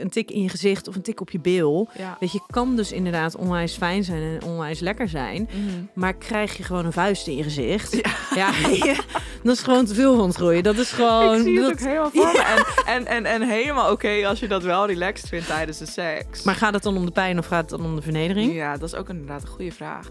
Een tik in je gezicht of een tik op je bil. Ja. Weet je, kan dus inderdaad onwijs fijn zijn en onwijs lekker zijn. Mhm. Maar krijg je gewoon een vuist in je gezicht. Ja. ja dat is gewoon te veel van het groeien. Dat is gewoon. Ik zie dat... het ook helemaal voor En, en, en, en helemaal oké als je dat wel relaxed vindt tijdens de seks. Maar gaat het dan om de pijn of gaat het dan om de vernedering? Ja, dat is ook inderdaad een goede vraag.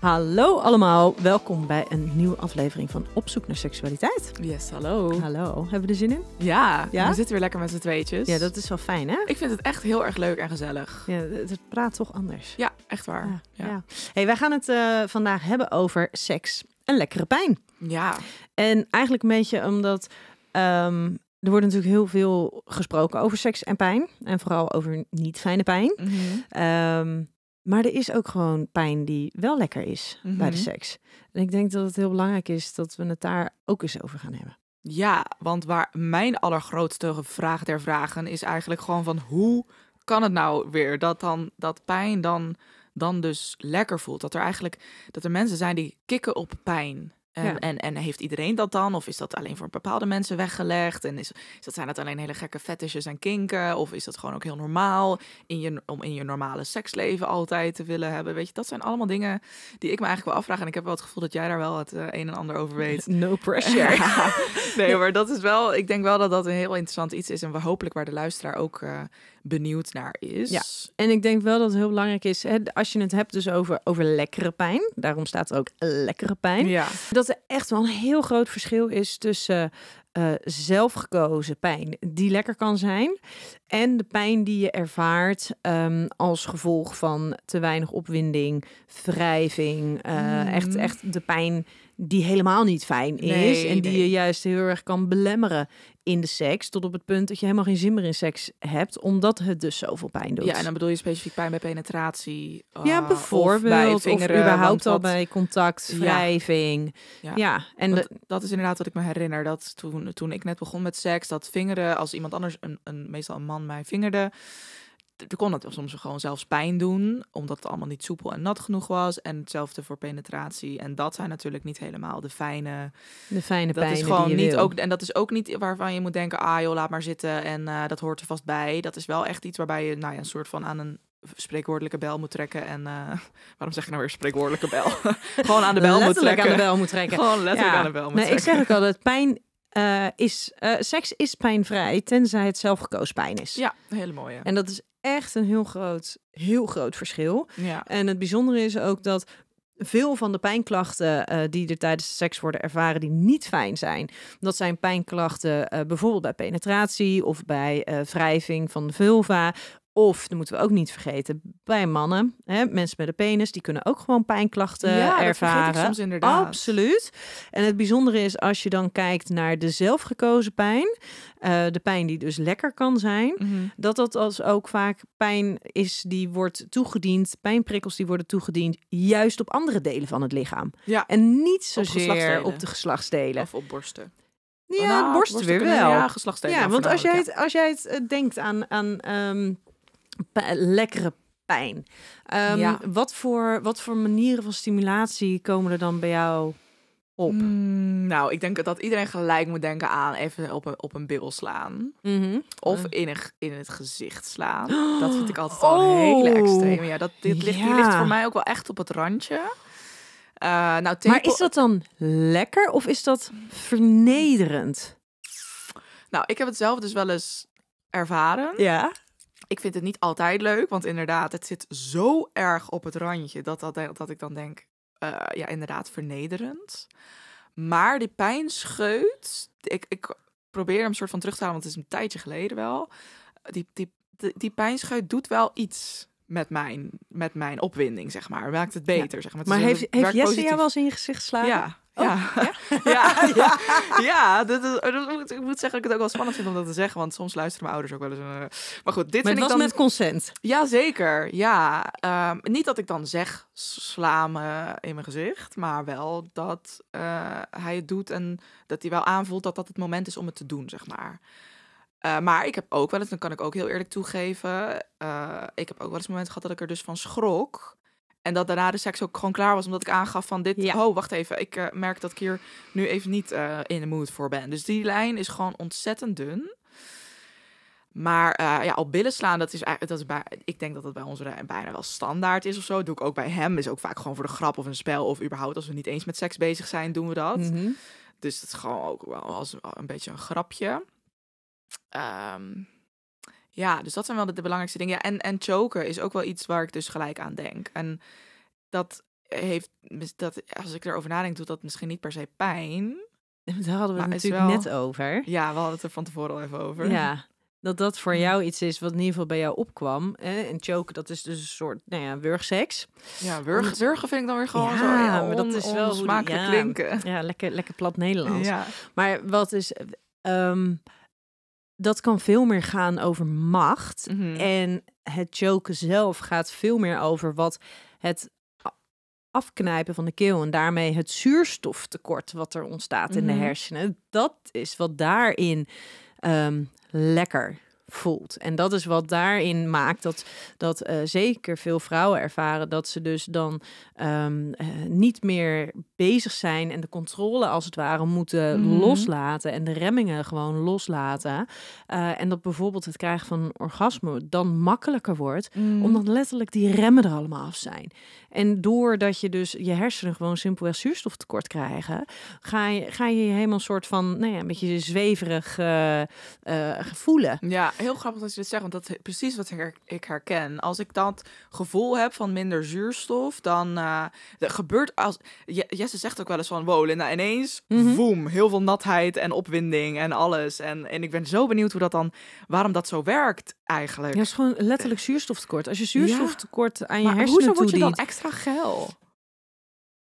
Hallo allemaal, welkom bij een nieuwe aflevering van Opzoek naar seksualiteit. Yes, hallo. Hallo, hebben we er zin in? Ja, ja? we zitten weer lekker met z'n tweetjes. Ja, dat is wel fijn hè? Ik vind het echt heel erg leuk en gezellig. Ja, het praat toch anders. Ja, echt waar. Ja, Hey, wij gaan het eh, vandaag hebben over seks en lekkere pijn. Ja. En eigenlijk een beetje omdat ehm, er wordt natuurlijk heel veel gesproken over seks en pijn. En vooral over niet fijne pijn. Mm maar er is ook gewoon pijn die wel lekker is bij de mhm. seks. En ik denk dat het heel belangrijk is dat we het daar ook eens over gaan hebben. Ja, want waar mijn allergrootste vraag der vragen is eigenlijk gewoon van hoe kan het nou weer dat dan dat pijn dan, dan dus lekker voelt? Dat er eigenlijk dat er mensen zijn die kikken op pijn. Ehm, en, en heeft iedereen dat dan? Of is dat alleen voor bepaalde mensen weggelegd? En is, is dat, zijn dat alleen hele gekke fetishes en kinken? Of is dat gewoon ook heel normaal in je, om in je normale seksleven altijd te willen hebben? Weet je, dat zijn allemaal dingen die ik me eigenlijk wel afvraag. En ik heb wel het gevoel dat jij daar wel het eh, een en ander over weet. No pressure. nee, maar dat is wel, ik denk wel dat dat een heel interessant iets is. En we hopelijk waar de luisteraar ook eh, benieuwd naar is. Ja, en ik denk wel dat het heel belangrijk is, hè, als je het hebt dus over, over lekkere pijn. Daarom staat er ook lekkere pijn. Ja. Dat er echt wel een heel groot verschil is tussen uh, zelfgekozen pijn, die lekker kan zijn, en de pijn die je ervaart ehm, als gevolg van te weinig opwinding, wrijving, eh, mhm. echt, echt de pijn die helemaal niet fijn is en die je juist heel erg kan belemmeren in de seks. Tot op het punt dat je helemaal geen zin meer in seks hebt. Omdat het dus zoveel pijn doet. Ja, en dan bedoel je specifiek pijn bij penetratie. ja, eh, bijvoorbeeld. Of, überhaupt al bij contact, wrijving. Ja, ja. en dat is inderdaad wat ik me herinner. Dat toen, toen ik net begon met seks, dat vingeren, als iemand anders, een, een, meestal een man, mij vingerde er kon het soms gewoon zelfs pijn doen, omdat het allemaal niet soepel en nat genoeg was. En hetzelfde voor penetratie. En dat zijn natuurlijk niet helemaal de fijne. De fijne dat is gewoon niet ook. En dat is ook niet waarvan je moet denken: ah joh, laat maar zitten. En eh, dat hoort er vast bij. Dat is wel echt iets waarbij je, nou ja, een soort van aan een spreekwoordelijke bel moet trekken. En eh, waarom zeg je nou weer spreekwoordelijke bel? gewoon aan de bel moet trekken. aan de bel moet trekken. Gewoon letterlijk ja. aan de bel moet nee, Ik zeg ook al dat pijn eh, is eh, seks is pijnvrij, tenzij het zelfgekozen pijn is. Ja, hele mooie. En dat is echt een heel groot, heel groot verschil. Ja. En het bijzondere is ook dat veel van de pijnklachten eh, die er tijdens seks worden ervaren, die niet fijn zijn. Dat zijn pijnklachten bijvoorbeeld bij penetratie of bij wrijving van de vulva of, dat moeten we ook niet vergeten, bij mannen, hè, mensen met een penis, die kunnen ook gewoon pijnklachten ervaren. Ja, soms inderdaad. Absoluut. En het bijzondere is als je dan kijkt naar de zelfgekozen pijn, eh, de pijn die dus lekker kan zijn, mhm. dat dat als ook vaak pijn is die wordt toegediend, pijnprikkels die worden toegediend, juist op andere delen van het lichaam. Ja. En niet zozeer op, de geslachtsdelen. Of op borsten. Ja, nou, borsten, weer wel. Ja, geslachtsdelen. Ja, want als jij, het, als jij het eh, denkt aan, aan ehm, lekkere pijn. Ehm, wat, voor, wat voor manieren van stimulatie komen er dan bij jou op? Mm, nou, ik denk dat iedereen gelijk moet denken aan even op een, op een bil slaan. Mhm. Of in, in het gezicht slaan. Dat vind ik altijd al een oh! hele extreme. Ja, dat, dit ligt, dit Die ligt voor mij ook wel echt op het randje. Uh, nou, maar is dat dan lekker of is dat vernederend? Nou, ik heb het zelf dus wel eens ervaren. Ja ik vind het niet altijd leuk, want inderdaad, het zit zo erg op het randje dat, dat, eh, dat ik dan denk, eh, ja, inderdaad, vernederend. Maar die pijn scheut, ik, ik probeer hem soort van terug te halen, want het is een tijdje geleden wel. Die, die, die, die pijnscheut doet wel iets met mijn, met mijn opwinding, zeg maar. Maakt het beter, zeg maar. maar heeft, heeft Jesse jou wel eens in je gezicht geslagen? Ja, ja. Oh, ja? ja. dat is, oh, moet, ik moet zeggen dat ik het ook wel spannend vind om dat te zeggen, want soms luisteren mijn ouders ook wel eens. Eh, maar goed, dit vind was ik dan... met consent. Ja, zeker. Ja, ehm, niet dat ik dan zeg sla me in mijn gezicht, maar wel dat eh, hij het doet en dat hij wel aanvoelt dat dat het moment is om het te doen, zeg maar. Eh, maar ik heb ook wel eens, dan kan ik ook heel eerlijk toegeven, ik heb ook wel eens een moment gehad dat ik er dus van schrok. En dat daarna de seks ook gewoon klaar was, omdat ik aangaf van dit, ja. oh wacht even, ik eh, merk dat ik hier nu even niet eh, in de mood voor ben. Dus die lijn is gewoon ontzettend dun. Maar eh, ja, al billen slaan, dat is, dat is bij, ik denk dat dat bij ons bijna wel standaard is of zo. Dat doe ik ook bij hem. Is ook vaak gewoon voor de grap of een spel of überhaupt als we niet eens met seks bezig zijn, doen we dat. Mhm. Dus dat is gewoon ook wel als een beetje een grapje. Um, ja, dus dat zijn wel de, belangrijkste dingen. Ja, en, en choken is ook wel iets waar ik dus gelijk aan denk. En dat heeft, dat, als ik erover nadenk, doet dat misschien niet per se pijn. Daar hadden we het natuurlijk net over. Ja, we hadden het er van tevoren al even over. Ja, dat dat voor jou iets is wat in ieder geval bij jou opkwam. Hè? En choken, dat is dus een soort, nou ja, wurgseks. Ja, wurg, wurgen vind ik dan weer gewoon zo. Ja, maar dat is wel smakelijk ja, klinken. Ja, lekker, lekker plat Nederlands. Ja. Maar wat is... Ehm, dat kan veel meer gaan over macht. Mhm. En het joken zelf gaat veel meer over wat het afknijpen van de keel en daarmee het zuurstoftekort wat er ontstaat in de mhm. hersenen. Dat is wat daarin um, lekker voelt. En dat is wat daarin maakt dat, dat eh, zeker veel vrouwen ervaren dat ze dus dan ehm, eh, niet meer bezig zijn en de controle als het ware moeten mhm. loslaten en de remmingen gewoon loslaten. Eh, en dat bijvoorbeeld het krijgen van een orgasme dan makkelijker wordt, mhm. omdat letterlijk die remmen er allemaal af zijn. En doordat je dus je hersenen gewoon simpelweg zuurstoftekort krijgen, ga je, ga je helemaal een soort van, nou ja, een beetje zweverig voelen. Ja, heel grappig dat je dit zegt, want dat is precies wat ik herken. Als ik dat gevoel heb van minder zuurstof, dan eh, gebeurt als. Jesse zegt ook wel eens van: wow, Linda, ineens, mm heel veel natheid en opwinding en alles. En, en ik ben zo benieuwd hoe dat dan, waarom dat zo werkt eigenlijk. Ja, het is gewoon letterlijk zuurstoftekort. Als je zuurstoftekort aan je maar hersenen hoezo word je dan extra geil?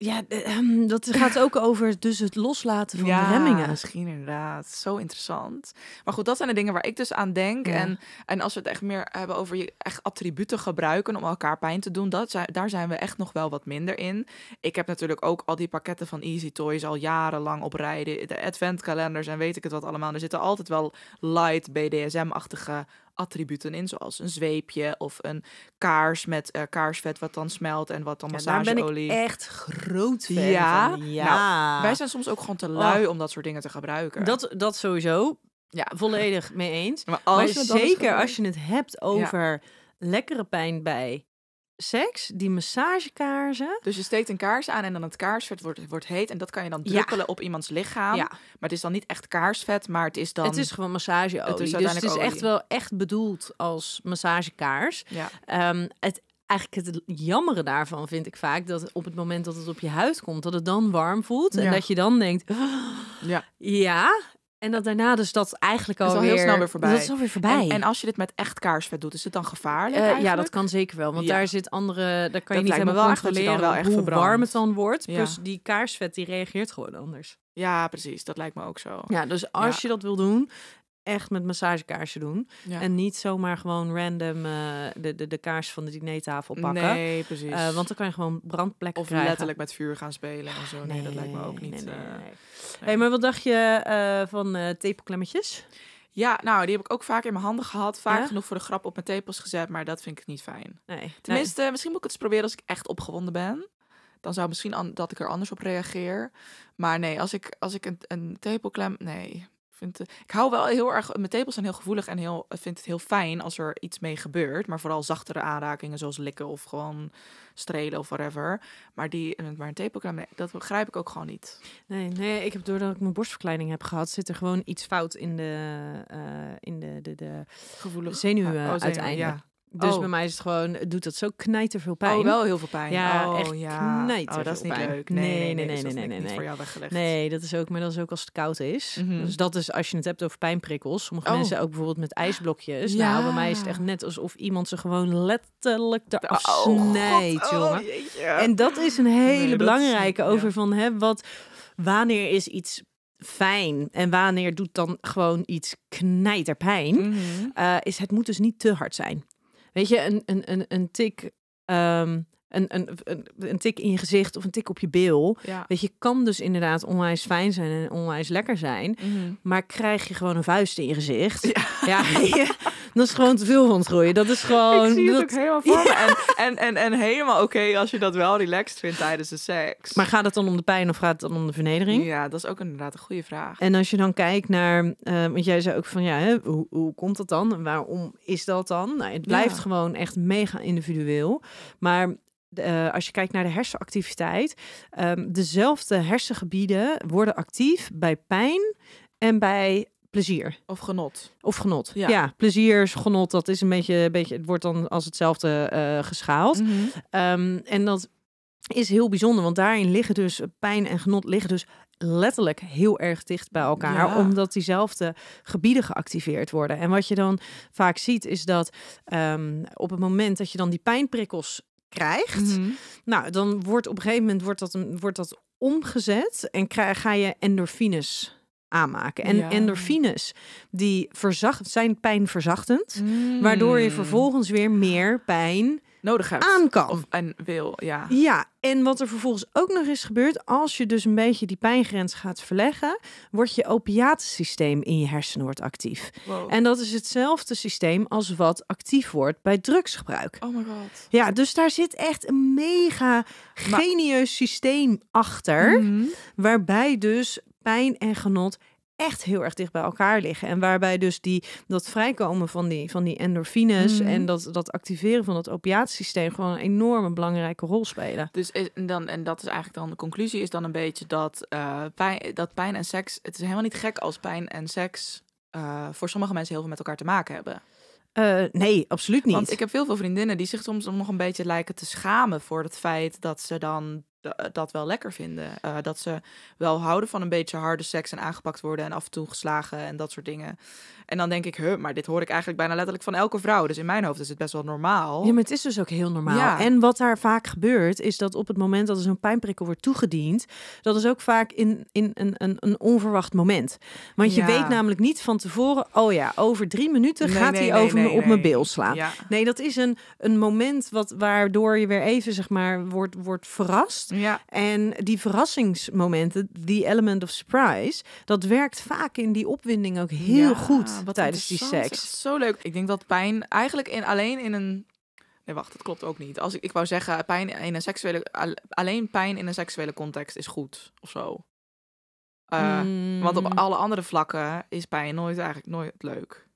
Ja, ehm, dat gaat ook over dus het loslaten van de remmingen. Misschien inderdaad. Zo interessant. Maar goed, dat zijn de dingen waar ik dus aan denk. En, en als we het echt meer hebben over je echt attributen gebruiken om elkaar pijn te doen, dat, daar zijn we echt nog wel wat minder in. Ik heb natuurlijk ook al die pakketten van Easy Toys al jarenlang op rijden. De adventkalenders en weet ik het wat allemaal. Er zitten altijd wel light BDSM-achtige attributen in, zoals een zweepje of een kaars met eh, kaarsvet wat dan smelt en wat dan massageolie. Ja, ben ik echt groot fan ja? Van. Nou, ja. wij zijn soms ook gewoon te oh. lui om dat soort dingen te gebruiken. Dat, dat sowieso. Ja, volledig mee eens. Maar, als zeker als je het hebt over lekkere pijn bij seks, die massagekaarsen. Dus je steekt een kaars aan en dan het kaarsvet wordt, wordt heet. En dat kan je dan druppelen op iemands lichaam. Ja. Maar het is dan niet echt kaarsvet, maar het is dan... Het is gewoon massageolie. Het is dus het is echt wel echt bedoeld als massagekaars. Ja. Ehm, het, eigenlijk het jammere daarvan vind ik vaak... dat op het moment dat het op je huid komt, dat het dan warm voelt. En dat je dan denkt... ja. ja, en dat daarna dus dat eigenlijk al, dat is al weer, heel snel weer voorbij. Dat is weer voorbij. En, en, als je dit met echt kaarsvet doet, is het dan gevaarlijk? Eh, ja, dat kan zeker wel. Want daar zit andere. Daar kan dat je niet helemaal controleren wel echt hoe warm het dan wordt. Dus Plus die kaarsvet die reageert gewoon anders. Ja, precies. Dat lijkt me ook zo. Ja, dus als je dat wil doen, echt met massagekaarsen doen. En niet zomaar gewoon random eh, de, de, de kaars van de dinertafel pakken. Nee, precies. Eh, want dan kan je gewoon brandplekken of krijgen. Of letterlijk met vuur gaan spelen en zo. Nee, dat lijkt me ook niet. Eh, hey, maar wat dacht je van uh, tepelklemmetjes? Ja, nou, die heb ik ook vaak in mijn handen gehad. Vaak genoeg voor de grap op mijn tepels gezet, maar dat vind ik niet fijn. Nee. Tenminste, misschien moet ik het eens proberen als ik echt opgewonden ben. Dan zou misschien dat ik er anders op reageer. Maar nee, als ik, als ik een, een tepelklem... Nee, eh, ik hou wel heel erg. Mijn tepels zijn heel gevoelig en heel, eh, vind het heel fijn als er iets mee gebeurt. Maar vooral zachtere aanrakingen zoals likken of gewoon strelen of whatever. Maar, die, eh, maar een tepelcrème, dat begrijp ik ook gewoon niet. Nee, nee, ik heb doordat ik mijn borstverkleining heb gehad, zit er gewoon iets fout in de, uh, in de, de, de gevoelige zenuwen, oh, uiteindelijk. Ja. Dus oh. bij mij is het gewoon, doet dat zo knijter veel pijn. Oh, wel heel veel pijn. Ja, oh, echt ja. Oh, dat is niet pijn. leuk. Nee, nee, nee, nee, nee, nee, dus nee, nee, dat is ook, maar dat is ook als het koud is. Mhm. Dus dat is, als je het hebt over pijnprikkels, sommige mensen ook bijvoorbeeld met ijsblokjes. Ja. Nou, bij mij is het echt net alsof iemand ze gewoon letterlijk eraf snijdt, jongen. en dat is een hele belangrijke over van, hè, wat, wanneer is iets fijn en wanneer doet dan gewoon iets knijterpijn, pijn mhm. eh, is het moet dus niet te hard zijn. Weet je, een, een, een, een tik. Ehm, een, een, een, een, tik in je gezicht of een tik op je bil. Weet je, kan dus inderdaad onwijs fijn zijn en onwijs lekker zijn. Mhm. Maar krijg je gewoon een vuist in je gezicht. ja Dat is gewoon te veel van het groeien. Dat is gewoon. Ik zie het ook helemaal van En, en, en, en helemaal oké als je dat wel relaxed vindt tijdens de seks. Maar gaat het dan om de pijn of gaat het dan om de vernedering? Ja, dat is ook inderdaad een goede vraag. En als je dan kijkt naar. Eh, want jij zei ook van ja, hè, hoe, hoe komt dat dan? waarom is dat dan? Nou, het blijft gewoon echt mega individueel. Maar eh, als je kijkt naar de hersenactiviteit, um, dezelfde hersengebieden worden actief bij pijn en bij plezier. Of genot. Of genot. Ja, ja plezier, genot, dat is een beetje, een beetje, het wordt dan als hetzelfde eh, geschaald. Mhm. Ehm, en dat is heel bijzonder, want daarin liggen dus eh, pijn en genot liggen dus letterlijk heel erg dicht bij elkaar, omdat diezelfde gebieden geactiveerd worden. En wat je dan vaak ziet is dat ehm, op het moment dat je dan die pijnprikkels krijgt, mhm. nou dan wordt op een gegeven moment wordt dat wordt dat omgezet en krijg, ga je endorfines aanmaken. En endorfines die verzacht, zijn pijnverzachtend, mm. waardoor je vervolgens weer meer pijn nodig hebt. Aan kan. en wil, ja. Ja, en wat er vervolgens ook nog is gebeurd, als je dus een beetje die pijngrens gaat verleggen, wordt je opiatensysteem in je hersenen wordt actief. En dat is hetzelfde systeem als wat actief wordt bij drugsgebruik. Oh my god. Ja, dus daar zit echt een mega maar... genieus systeem achter, mhm. waarbij dus pijn en genot echt heel erg dicht bij elkaar liggen. En waarbij dus die, dat vrijkomen van die, van die endorfines mhm. en dat, dat activeren van dat opiatiesysteem gewoon een enorme belangrijke rol spelen. Dus is, en, dan, en dat is eigenlijk dan de conclusie, is dan een beetje dat, eh, pijn, dat pijn en seks, het is helemaal niet gek als pijn en seks eh, voor sommige mensen heel veel met elkaar te maken hebben. Eh, nee, absoluut niet. Want ik heb veel, veel vriendinnen die zich soms nog een beetje lijken te schamen voor het feit dat ze dan eh, dat wel lekker vinden. Eh, dat ze wel houden van een beetje harde seks en aangepakt worden en af en toe geslagen en dat soort dingen. En dan denk ik, huh, maar dit hoor ik eigenlijk bijna letterlijk van elke vrouw. Dus in mijn hoofd is het best wel normaal. Ja, maar het is dus ook heel normaal. Ja. En wat daar vaak gebeurt, is dat op het moment dat er zo'n pijnprikkel wordt toegediend, dat is ook vaak in, in een, een, een onverwacht moment. Want je weet namelijk niet van tevoren, oh ja, over drie minuten gaat hij over me op mijn beel slaan. Nee, dat is een, een moment wat, waardoor je weer even, zeg maar, wordt, wordt verrast. Ja. En die verrassingsmomenten, die element of surprise, dat werkt vaak in die opwinding ook heel goed tijdens die seks. Zo leuk. Ik denk dat pijn eigenlijk in, alleen in een Nee, wacht, dat klopt ook niet. Als ik, ik wou zeggen, pijn in een seksuele, alleen pijn in een seksuele context is goed of zo. Eh, hmm. Want op alle andere vlakken is pijn nooit eigenlijk nooit leuk.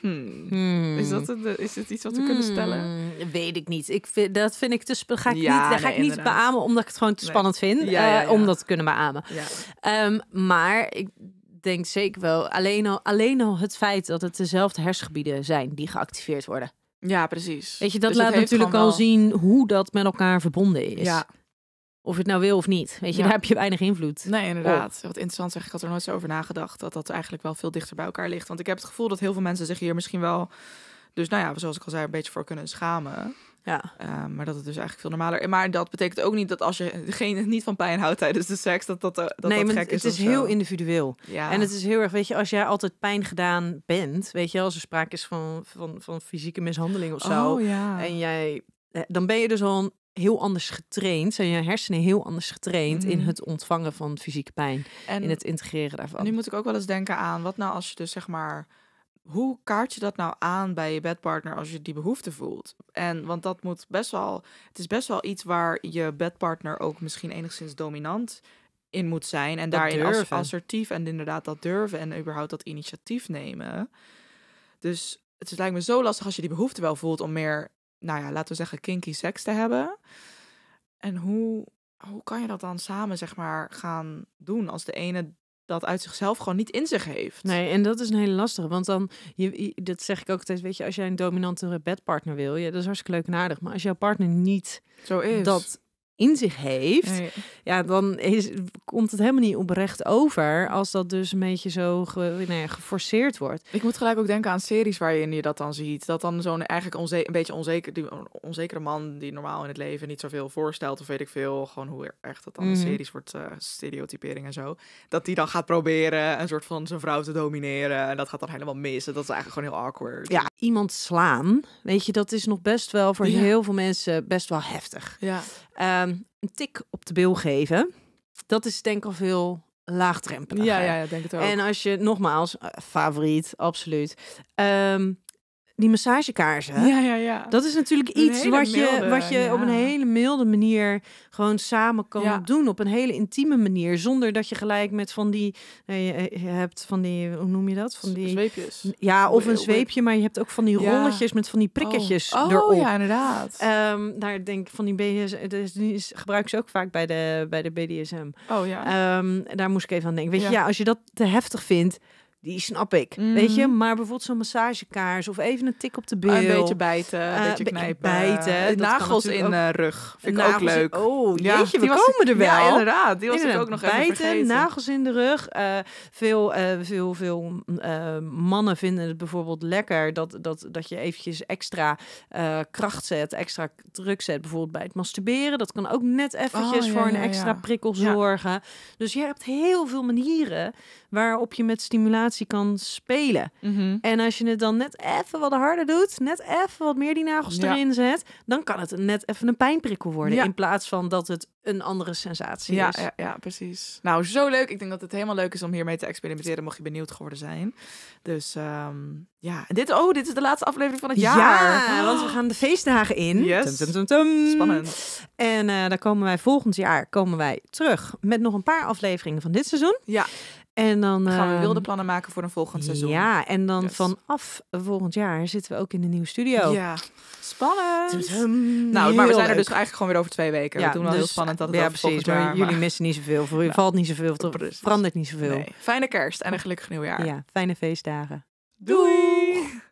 Hmm. Hmm. Is, dat is het iets wat we kunnen hmm. stellen? Weet ik niet. Ik dat vind ik dus. Ga ik niet, daar ga ik beamen, omdat ik het gewoon te spannend vind. Eh, om dat te kunnen beamen. Um, maar ik denk zeker wel. Alleen al, alleen al het feit dat het dezelfde hersengebieden zijn die geactiveerd worden. Ja, precies. Weet je, dat dus laat natuurlijk al wel... zien hoe dat met elkaar verbonden is. Ja, of je het nou wil of niet. Weet je, daar heb je weinig invloed. Nee, inderdaad. Wat interessant zeg, ik had er nooit zo over nagedacht. Dat dat eigenlijk wel veel dichter bij elkaar ligt. Want ik heb het gevoel dat heel veel mensen zich hier misschien wel. Dus nou ja, zoals ik al zei, een beetje voor kunnen schamen. Ja. Ehm, maar dat het dus eigenlijk veel normaler. Maar dat betekent ook niet dat als je geen, niet van pijn houdt tijdens de seks, dat dat, eh, dat, nee, dat maar gek het, is. Het is heel individueel. Ja. En het is heel erg, weet je, als jij altijd pijn gedaan bent, weet je, als er sprake is van, van, van fysieke mishandeling of zo. Oh, ja. En jij eh, dan ben je dus al heel anders getraind, zijn je hersenen heel anders getraind in mhm. het ontvangen van fysieke pijn. En in het integreren daarvan. Nu moet ik ook wel eens denken aan wat nou als je dus zeg maar. Hoe kaart je dat nou aan bij je bedpartner als je die behoefte voelt? En want dat moet best wel. Het is best wel iets waar je bedpartner ook misschien enigszins dominant in moet zijn. En daarin assertief en inderdaad dat durven en überhaupt dat initiatief nemen. Dus het lijkt me zo lastig als je die behoefte wel voelt om meer nou ja, laten we zeggen, kinky seks te hebben. En hoe, hoe kan je dat dan samen, zeg maar, gaan doen als de ene dat uit zichzelf gewoon niet in zich heeft. Nee, en dat is een hele lastige. Want dan, je, dat zeg ik ook steeds, weet je, als jij een dominantere bedpartner wil, je, dat is hartstikke leuk en aardig. Maar als jouw partner niet Zo is. dat in zich heeft, ja, dan is, komt het helemaal niet oprecht over als dat dus een beetje zo ge, nou geforceerd wordt. Ik moet gelijk ook denken aan series waarin je dat dan ziet. Dat dan zo'n eigenlijk een beetje onzeker, die, onzekere man die normaal in het leven niet zoveel voorstelt of weet ik veel, gewoon hoe echt dat dan in mhm. series wordt, eh, stereotypering en zo, dat die dan gaat proberen een soort van zijn vrouw te domineren en dat gaat dan helemaal mis. En dat is eigenlijk gewoon heel awkward. Ja, iemand slaan, weet je, dat is nog best wel voor heel veel mensen best wel heftig. Ja. Ehm, een tik op de bil geven, dat is denk ik al veel laagdrempelig. Ja, ja, ja, denk het ook. En als je nogmaals, eh, favoriet, absoluut. Ehm, die massagekaarsen. Ja, ja, ja. Dat is natuurlijk iets wat je, wat je op een hele milde manier gewoon samen kan doen. Op een hele intieme manier. Zonder dat je gelijk met van die. Eh, eh, je hebt van die. Hoe noem je dat? Van die. Zweepjes. Ja, of een zweepje. Maar je hebt ook van die rolletjes met van die prikketjes. Oh, oh erop. ja, inderdaad. Ehm, daar denk ik van die BDSM. Eh, is die gebruiken ze ook vaak bij de, bij de BDSM. Oh ja. Um, daar moest ik even aan denken. Weet je, ja, als je dat te heftig vindt die snap ik. Weet je, mhm. maar bijvoorbeeld zo'n massagekaars of even een tik op de ah, bil. Een beetje bijten, een eh, beetje knijpen. Bijten. Nagels in de eh, rug. Vind ik ook leuk. oh, ja, jeetje, we komen er wel. inderdaad. Die was ik ook nog bijten, even Bijten, nagels in de rug. Eh, veel, veel, veel mannen vinden het bijvoorbeeld lekker dat, dat, dat je eventjes extra kracht zet, extra druk zet. Bijvoorbeeld bij het masturberen. Dat kan ook net eventjes oh, voor een extra prikkel zorgen. Dus je hebt heel veel manieren waarop je met stimulatie kan spelen. Mhm. En als je het dan net even wat harder doet, net even wat meer die nagels erin zet, dan kan het net even een pijnprikkel worden. In plaats van dat het een andere sensatie is. Ja, ja, precies. Nou, zo leuk. Ik denk dat het helemaal leuk is om hiermee te experimenteren, mocht je benieuwd geworden zijn. Dus ehm, ja, dit, oh, dit is de laatste aflevering van het jaar. Ja, want we gaan de feestdagen in. Yes. Spannend. En eh, dan komen wij volgend jaar komen wij terug met nog een paar afleveringen van dit seizoen. Ja. En dan gaan we ehm, wilde plannen maken voor een volgend seizoen. Ja, en dan vanaf volgend jaar zitten we ook in de nieuwe studio. Ja, spannend. nou, maar we zijn er dus eigenlijk gewoon weer over twee weken. Ja, doen wel dus, heel spannend dat het ja, precies, maar jullie missen niet zoveel. Voor u nou, valt niet zoveel, toch? verandert niet zoveel. Fijne kerst en een gelukkig nieuwjaar. Ja, fijne feestdagen. Doei.